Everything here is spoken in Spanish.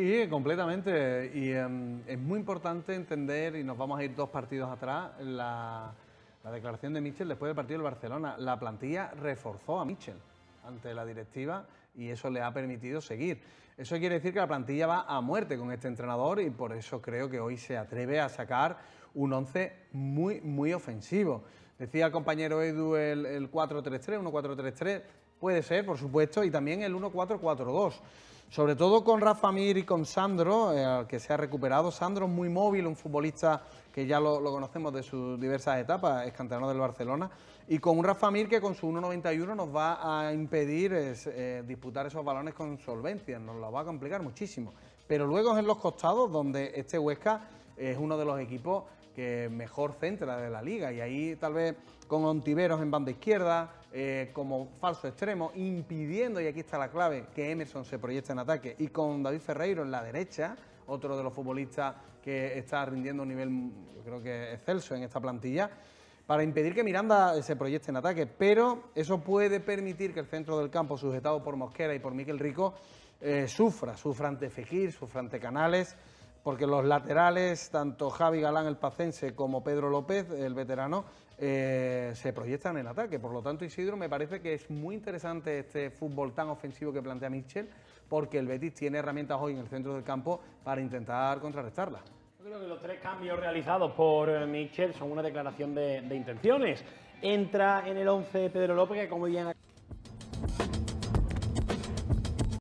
Sí, completamente. Y em, es muy importante entender, y nos vamos a ir dos partidos atrás, la, declaración de Michel después del partido del Barcelona. La plantilla reforzó a Michel ante la directiva y eso le ha permitido seguir. Eso quiere decir que la plantilla va a muerte con este entrenador y por eso creo que hoy se atreve a sacar un 11 muy, muy ofensivo. Decía el compañero Edu el, el 4-3-3, 1-4-3-3, puede ser, por supuesto, y también el 1-4-4-2 sobre todo con Rafa Mir y con Sandro, eh, que se ha recuperado. Sandro es muy móvil, un futbolista que ya lo, conocemos de sus diversas etapas, es del Barcelona, y con un Rafa Mir que con su 1.91 nos va a impedir eh, disputar esos balones con solvencia, nos lo va a complicar muchísimo. Pero luego es en los costados donde este Huesca es uno de los equipos que mejor centra de la liga. Y ahí tal vez con Ontiveros en banda izquierda, eh, como falso extremo, impidiendo, y aquí está la clave, que Emerson se proyecte en ataque. Y con David Ferreiro en la derecha, otro de los futbolistas que está rindiendo un nivel, creo que excelso en esta plantilla para impedir que Miranda se proyecte en ataque, pero eso puede permitir que el centro del campo, sujetado por Mosquera y por Miquel Rico, eh, sufra, sufra ante Fekir, sufra ante Canales, porque los laterales, tanto Javi Galán el pacense como Pedro López, el veterano, eh, se proyectan en el ataque. Por lo tanto, Isidro, me parece que es muy interesante este fútbol tan ofensivo que plantea Michel, porque el Betis tiene herramientas hoy en el centro del campo para intentar contrarrestarla. Yo creo que los tres cambios realizados por eh, Michel son una declaración de, intenciones. Entra en el 11 Pedro López, que como bien...